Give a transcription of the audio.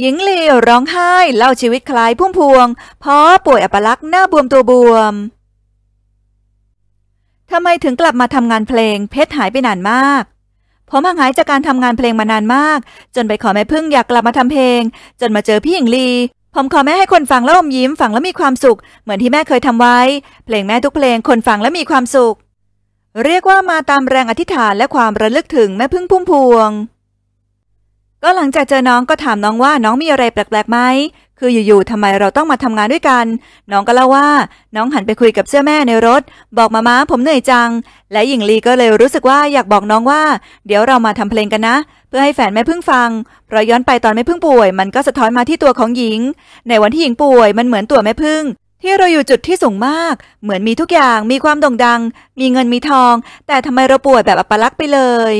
หญิงลีร้องไห้ เล่าชีวิตคล้ายพุ่มพวงเพราะป่วยอัปลักษณ์หน้าบวมตัวบวมทำไมถึงกลับมาทำงานเพลง เพชรหายไปนานมากผมห่างหายจากการทำงานเพลงมานานมาก จนไปขอแม่พึ่งอยากกลับมาทำเพลง จนมาเจอพี่หญิงลีผมขอแม่ให้คนฟังแล้วอมยิ้มฟังแล้วมีความสุข เหมือนที่แม่เคยทำไว้ เพลงแม่ทุกเพลงคนฟังแล้วมีความสุข เรียกว่ามาตามแรงอธิษฐานและความระลึกถึงแม่พึ่งพุ่มพวงแล้วหลังจากเจอน้องก็ถามน้องว่าน้องมีอะไรแปลกๆไหมคืออยู่ๆทำไมเราต้องมาทำงานด้วยกัน น้องก็เล่าว่า น้องหันไปคุยกับเสื้อแม่ในรถ บอกมาม้าผมเหนื่อยจัง และหญิงลีก็เลยรู้สึกว่าอยากบอกน้องว่า เดี๋ยวเรามาทำเพลงกันนะ เพื่อให้แฟนแม่พึ่งฟังเพราะย้อนไปตอนแม่พึ่งป่วย มันก็สะท้อนมาที่ตัวของหญิง ในวันที่หญิงป่วยมันเหมือนตัวแม่พึ่ง ที่เราอยู่จุดที่สูงมาก เหมือนมีทุกอย่างมีความโด่งดังมีเงินมีทอง แต่ทำไมเราป่วยแบบอัปลักษณ์ไปเลย